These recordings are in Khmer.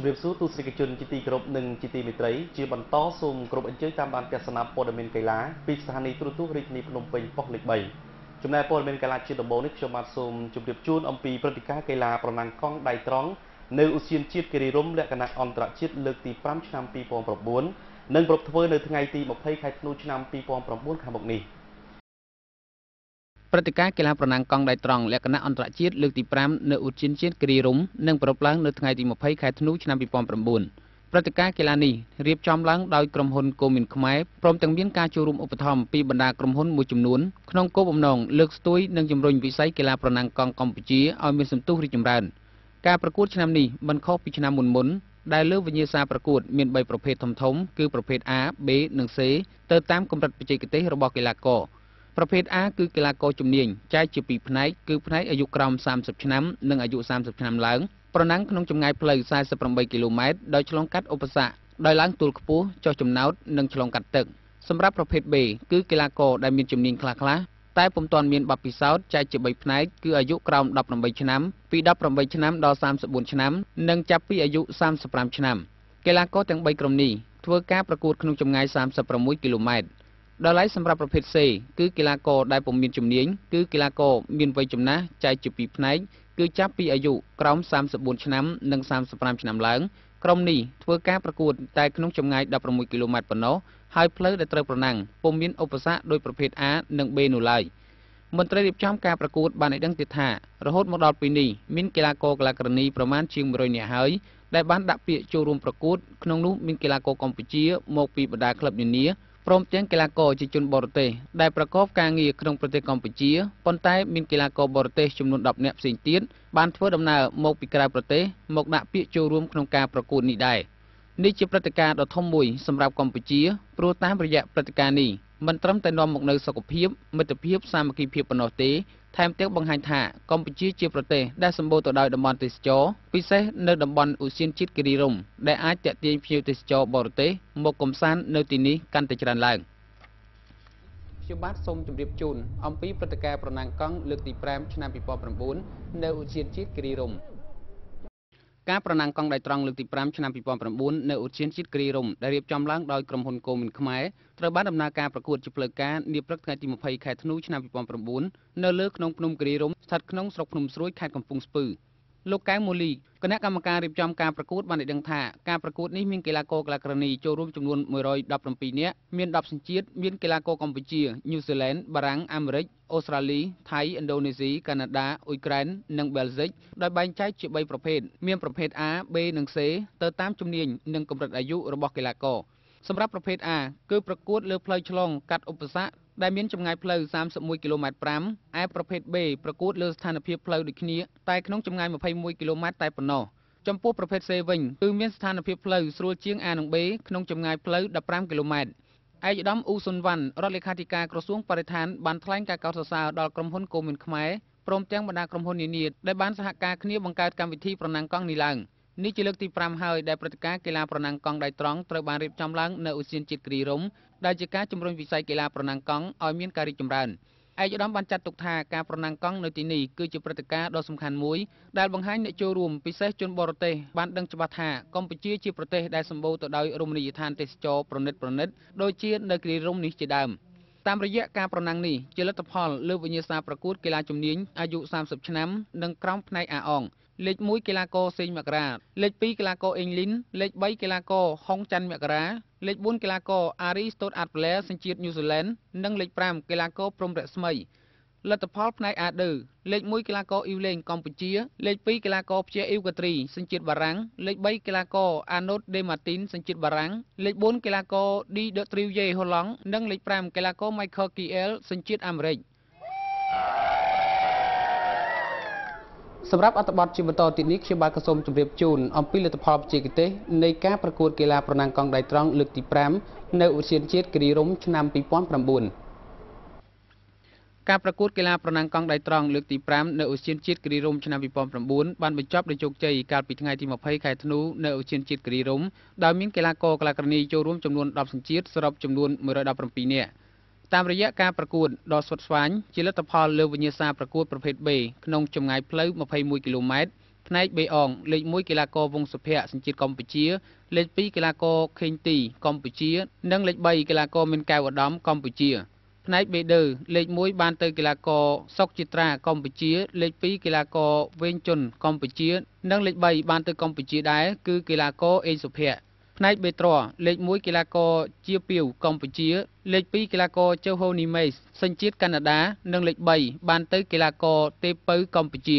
ជំរាបសួរទស្សនិកជនជាទីគោរពនិងជាទីមេត្រីជា បន្តសូមគោរពអញ្ជើញតាមដានទស្សនាព័ត៌មានកីឡាពីស្ថានីយទូរទស្សន៍រាជធានីភ្នំពេញប៉ុស្តិ៍លេខ3ចំណែកព័ត៌មានកីឡាជាដំបូងនេះខ្ញុំបាទសូមជម្រាបជូនអំពីព្រឹត្តិការណ៍កីឡាប្រណាំងកង់ដៃត្រង់នៅឧស្សាហជាតិគិរីរំលក្ខណៈអន្តរជាតិលើកទី5ឆ្នាំ2009និងប្រពធ្វើនៅថ្ងៃទី20ខែធ្នូឆ្នាំ2009ខាងមុខនេះ។ព្រឹត្តិការណ៍កីឡាប្រណាំងកង់ដៃត្រង់លក្ខណៈអន្តរជាតិលើកទី5នៅឧទ្យានជាតិគិរីរម្យនឹងប្រព្រឹត្តឡើងនៅថ្ងៃទី20ខែធ្នូឆ្នាំ2009ព្រឹត្តិការណ៍កីឡានេះរៀបចំឡើងដោយក្រុមហ៊ុនគូមីនខ្មែរព្រមទាំងមានការចូលរួមឧបត្ថម្ភពីបណ្ដាក្រុមហ៊ុនមួយចំនួនក្នុងគោលបំណងលើកស្ទួយនិងជំរុញវិស័យកីឡាប្រណាំងកង់កម្ពុជាឲ្យមានសន្ទុះរីកចម្រើនការប្រកួតឆ្នាំនេះមិនខុសពីឆ្នាំមុនមុនដែលលើវិញ្ញាសាប្រកួតមាន3ប្រភេទធំៗគឺប្រភេទ A B និង C ទៅតាមកម្រិតបច្ចេកទេសរបស់កីឡាករ។ប្រភេទ A គឺកីឡាករជំនាញចែកជាពីរផ្នែកគឺផ្នែកអាយុក្រោម30ឆ្នាំនិងអាយុ30ឆ្នាំឡើងប្រណាំងក្នុងចម្ងាយផ្លូវ48គីឡូម៉ែត្រដោយឆ្លងកាត់ឧបសគ្គដោយឡើងទួលខ្ពស់ចុះចំណោទនិងឆ្លងកាត់ទឹកសម្រាប់ប្រភេទ B គឺកីឡាករដែលមានជំនាញខ្លះៗតែពុំទាន់មានបទពិសោធន៍ចែកជា3ផ្នែកគឺអាយុក្រោម18ឆ្នាំពី18ឆ្នាំដល់34ឆ្នាំ និងចាប់ពីអាយុ35ឆ្នាំកីឡាករទាំង3ក្រុមនេះធ្វើការប្រកួតក្នុងចម្ងាយ36គីឡូម៉ែត្រដោយឡែកសម្រាប់ប្រភេទ C គឺកីឡាករដែលពុំមានជំនាញគឺកីឡាករមានវ័យចំណាស់ចែកជាពីរផ្នែកគឺចាប់ពីអាយុក្រោម34ឆ្នាំនិង35ឆ្នាំឡើងក្រុមនេះធ្វើការប្រកួតតែក្នុងចម្ងាយ16គីឡូម៉ែត្រប៉ុណ្ណោះហើយផ្លូវដែលត្រូវប្រណាំងពុំមានឧបសគ្គដោយប្រភេទ A និង B នោះឡើយមន្ត្រីរៀបចំការប្រកួតបានឲ្យដឹងទៀតថារហូតមកដល់ពេលនេះមានកីឡាករកីឡាករនីប្រមាណជាង100នាក់ហើយដែលបានដាក់ពាក្យចូលរួមប្រកួតក្នុងនោះមានកីឡាករកម្ពុជាមកពីបណ្ដាក្លឹបនានាព្រមទាំងកីឡាករជាជនបរទេសដែលប្រកបការងារក្នុងប្រទេសកម្ពុជាប៉ុន្តែមានកីឡាករបរទេសចំនួន10នាក់ផ្សេងទៀតបានធ្វើដំណើរមកពីក្រៅប្រទេសមកដាក់ពាក្យចូលរួមក្នុងការប្រកួតនេះដែរ។នេះជាព្រឹត្តិការណ៍ដ៏ធំមួយសម្រាប់កម្ពុជាព្រោះតាមរយៈព្រឹត្តិការណ៍នេះមិនត្រឹមតែនាំមកនូវសុខភាពមិត្តភាពសាមគ្គីភាពប៉ុណ្ណោះទេថែមទាំងបង្ហាញថាកម្ពុជាជាប្រទេសដែលសម្បូរទៅដោយតំបន់ទេសចរពិសេសនៅតំបន់ឧសៀនជាតិគិរីរំដែលអាចទាក់ទាញភ្ញៀវទេសចរបរទេស មកកំសាន្តនៅទីនេះកាន់តែច្រើនឡើងខ្ញុំបាទសូមជម្រាបជូនអំពីព្រឹត្តិការណ៍ប្រណាំងកង់លើកទី5ឆ្នាំ2009នៅឧសៀនជាតិគិរីរំការប្រណាំងកង់ដៃត្រង់លើកទី5ឆ្នាំ2009នៅឧទ្យានជាតិគ្រីរំដែលរៀបចំឡើងដោយក្រុមហ៊ុនកូមីនខ្មែរត្រូវបានដំណើរការប្រកួតជាផ្លូវការនាព្រឹកថ្ងៃទី20ខែធ្នូឆ្នាំ2009នៅលើក្នុងភ្នំគ្រីរំស្ថិតក្នុងស្រុកភ្នំស្រួយខេត្តកំពង់ស្ពឺ។លោកកៅមូលីគណៈកម្មការរៀបចំការប្រកួតបានដឹងថាការប្រកួតនេះមានកីឡាករកីឡាករនីចូលរួមចំនួន117នាក់មាន10សញ្ជាតិមានកីឡាករកម្ពុជាញូហ្សេឡង់បារាំងអាមេរិកអូស្ត្រាលីថៃឥណ្ឌូនេស៊ីកាណាដាអ៊ុយក្រែននិងបែលហ្សិកដោយបែងចែកជា3ប្រភេទមានប្រភេទ A B និង C ទៅតាមជំនាញនិងកម្រិតអាយុរបស់កីឡាករសម្រាប់ប្រភេទ A គឺប្រកួតលើផ្លូវឆ្លងកាត់ឧបសគ្គដែលមានចម្ងាយផ្លូវ31គីឡូម៉ែត្រ5ឯប្រភេទ B ប្រកួតលើស្ថានភាពផ្លូវដូចគ្នាតែក្នុងចម្ងាយ21គីឡូម៉ែត្រតែប៉ុណ្ណោះចំពោះប្រភេទ C វិញគឺមានស្ថានភាពផ្លូវស្រួលជាង A និង B ក្នុងចម្ងាយផ្លូវ15គីឡូម៉ែត្រឯកឧត្តមអ៊ូសុនវ៉ាន់រដ្ឋលេខាធិការក្រសួងបរិស្ថានបានថ្លែងការកោតសរសើរដល់ក្រុមហ៊ុនកូមីនខ្មែរព្រមទាំងបណ្ដាក្រុមហ៊ុននានាដែលបានសហការគ្នាបង្កើតកម្មវិធីប្រណាំងកង់នេះឡើង។នេះជាលើកទី5ហើយដែលព្រឹត្តិការណ៍កីឡាប្រណាំងកង់ដៃត្រង់ត្រូវបានរៀបចំឡើងនៅឧស្សាហជាតិគិរីរម្យដែលជាការជំរុញវិស័យកីឡាប្រណាំងកង់ឲ្យមានការរីកចម្រើនឯកឧត្តមបានចាត់ទុកថាការប្រណាំងកង់នៅទីនេះគឺជាព្រឹត្តិការណ៍ដ៏សំខាន់មួយដែលបង្ហាញអ្នកចូលរួមពិសេសជនបរទេសបានដឹងច្បាស់ថាកម្ពុជាជា ប្រទេសដែលសម្បូរទៅដោយរមណីយដ្ឋានទេសចរប្រណិតប្រណិតដូចជានៅគិរីរម្យនេះជាដើមតាមរយៈការប្រណាំងនេះជាលទ្ធផលលើវិញ្ញាសាប្រកួតកីឡាជំនាញអាយុ30ឆ្នាំ និងក្រោមផ្នែកអាអងលេខ1កីឡាករសេងមករាលេខ2កីឡាករអេងលីនលេខ3កីឡាករហុងច័ន្ទមករាលេខ4កីឡាករអារីស្តូតអាតប្លែសញ្ជាតិញូហ្សេឡង់និងលេខ5កីឡាករព្រំរស្មីលទ្ធផលផ្នែកអាដឺលេខ1កីឡាករអ៊ីវលេងកម្ពុជាលេខ2កីឡាករព្យាអ៊ីវកាទ្រីសញ្ជាតិបារាំងលេខ3កីឡាករអាណូតដេម៉ាទីនសញ្ជាតិបារាំងលេខ4កីឡាករឌីដឺត្រីវយេហូឡង់និងលេខ5កីឡាករម៉ៃខលគីអែលសញ្ជាតិអាមេរិក។សម្រាប់អត្ថបទជាបន្តទៀតនេះខ្ញុំបាទក៏សូមជម្រាបជូនអំពីលទ្ធផលបច្ចេកទេសនៃការប្រកួតកីឡាប្រណាំងកង់ដៃត្រង់លើកទី5នៅឧទ្យានជាតិគិរីរម្យឆ្នាំ2009ការប្រកួតកីឡាប្រណាំងកង់ដៃត្រង់លើកទី5នៅអូសៀនជាតិគិរីរម្យឆ្នាំ2009បានបញ្ចប់ដោយជោគជ័យកាលពីថ្ងៃទី20ខែធ្នូនៅអូសៀនជាតិគិរីរម្យដោយមានកីឡាករកីឡាករនីចូលរួមចំនួន10សញ្ជាតិសរុបចំនួន117នាក់។តាមរយៈការប្រកួតដ៏ស្វិតស្វាញជាលទ្ធផលលើវិញ្ញាសាប្រកួតប្រភេទ B ក្នុងចម្ងាយផ្លូវ21គីឡូម៉ែត្រផ្នែក B អងលេខ1កីឡាករវងសុភ័ក្រសញ្ជាតិកម្ពុជាលេខ2កីឡាករខេងទីកម្ពុជា និងលេខ3កីឡាករមានកែវឧត្តមកម្ពុជាផ្នែក B ដើលេខ1បានទៅកីឡាករសុកចិត្រាកម្ពុជាលេខ2កីឡាករវេងជុនកម្ពុជានិងលេខ3បានទៅកម្ពុជាដែរគឺកីឡាករអេងសុភ័ក្រផ្នែកបេត្រលេខ1កីឡាករជាពីវកម្ពុជាលេខ2កីឡាករចូហូនីមេសសញ្ជាតិកាណាដានិងលេខ3បានទៅកីឡាករទេពៅកម្ពុជា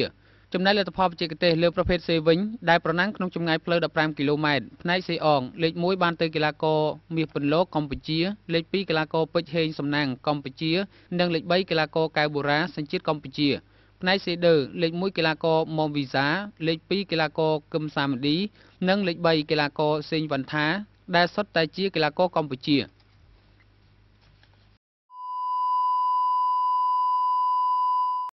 ចំណែកលទ្ធផលបច្ចេកទេសលើប្រភេទសេវិញដែលប្រណាំងក្នុងចម្ងាយផ្លូវ15គីឡូម៉ែត្រផ្នែកសេអងលេខ1បានទៅកីឡាករមាសពន្លកកម្ពុជាលេខ2កីឡាករពេជ្រហេងសំណាងកម្ពុជា និងលេខ3កីឡាករកែវបូរ៉ាសញ្ជាតិកម្ពុជា។ផ្នែកសេដឺលេខ1កីឡាករម៉មវីសាលេខ2កីឡាករគឹមសាមឌីនិងលេខ3កីឡាករសេងវណ្ថាដែលសុទ្ធតែជាកីឡាករកម្ពុជា។